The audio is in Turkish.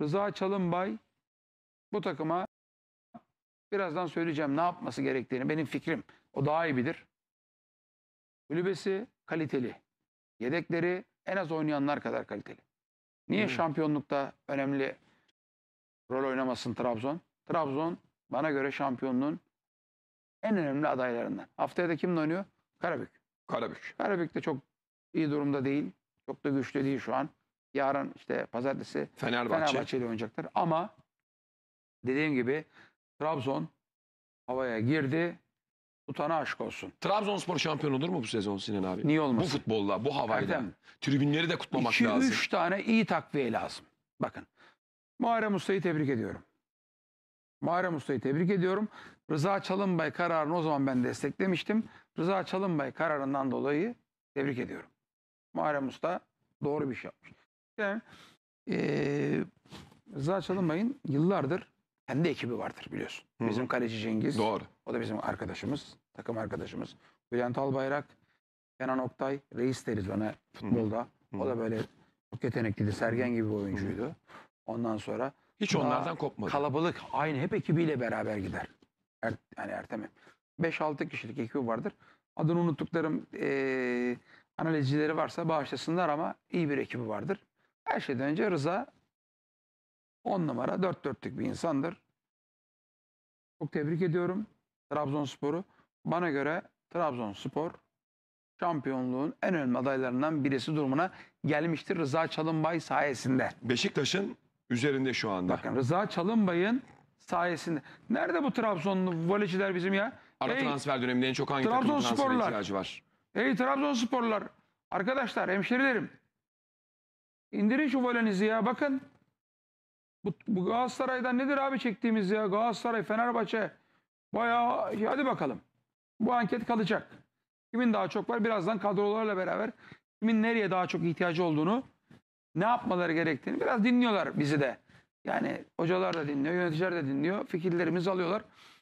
Rıza Çalınbay bu takıma birazdan söyleyeceğim ne yapması gerektiğini benim fikrim. O daha iyi bilir. Kulübesi kaliteli. Yedekleri en az oynayanlar kadar kaliteli. Niye hmm. şampiyonlukta önemli rol oynamasın Trabzon? Trabzon bana göre şampiyonluğun en önemli adaylarından. Haftaya da kimle oynuyor? Karabük. Karabük. Karabük de çok iyi durumda değil. Çok da güçlü değil şu an. Yarın işte pazartesi Fenerbahçe. Fenerbahçe ile oynayacaklar. Ama dediğim gibi Trabzon havaya girdi. Utana aşk olsun. Trabzonspor şampiyon olur mu bu sezon Sinan abi? Niye olmasın? Bu futbolla, bu havayla. Efendim, tribünleri de kutlamak iki, lazım. 2-3 tane iyi takviye lazım. Bakın. Muharrem Usta'yı tebrik ediyorum. Muharrem Usta'yı tebrik ediyorum. Rıza Çalınbay kararını o zaman ben desteklemiştim. Rıza Çalınbay kararından dolayı tebrik ediyorum. Muharrem Usta doğru bir şey yapmış. Yani, e, ee, Rıza Çalınbay'ın yıllardır kendi ekibi vardır biliyorsun. Bizim Hı -hı. kaleci Cengiz. Doğru. O da bizim arkadaşımız, takım arkadaşımız. Bülent Albayrak, Kenan Oktay, reis deriz bana futbolda. Hı -hı. O da böyle çok yetenekliydi. Sergen gibi bir oyuncuydu. Ondan sonra hiç onlardan kopmadı. Kalabalık aynı hep ekibiyle beraber gider. Er, yani Ertem'e. 5-6 kişilik ekibi vardır. Adını unuttuklarım e, analizcileri varsa bağışlasınlar ama iyi bir ekibi vardır. Her şeyden önce Rıza on numara dört dörtlük bir insandır. Çok tebrik ediyorum Trabzonspor'u. Bana göre Trabzonspor şampiyonluğun en önemli adaylarından birisi durumuna gelmiştir Rıza Çalınbay sayesinde. Beşiktaş'ın üzerinde şu anda. Bakın Rıza Çalınbay'ın sayesinde. Nerede bu Trabzonlu voleyciler bizim ya? Ara Ey, transfer döneminde en çok hangi takım transfer ihtiyacı var? Ey Trabzonsporlar, arkadaşlar, hemşerilerim. İndirin şu volenizi ya bakın. Bu, bu Galatasaray'dan nedir abi çektiğimiz ya? Galatasaray, Fenerbahçe. Bayağı hadi bakalım. Bu anket kalacak. Kimin daha çok var? Birazdan kadrolarla beraber kimin nereye daha çok ihtiyacı olduğunu, ne yapmaları gerektiğini biraz dinliyorlar bizi de. Yani hocalar da dinliyor, yöneticiler de dinliyor. Fikirlerimizi alıyorlar.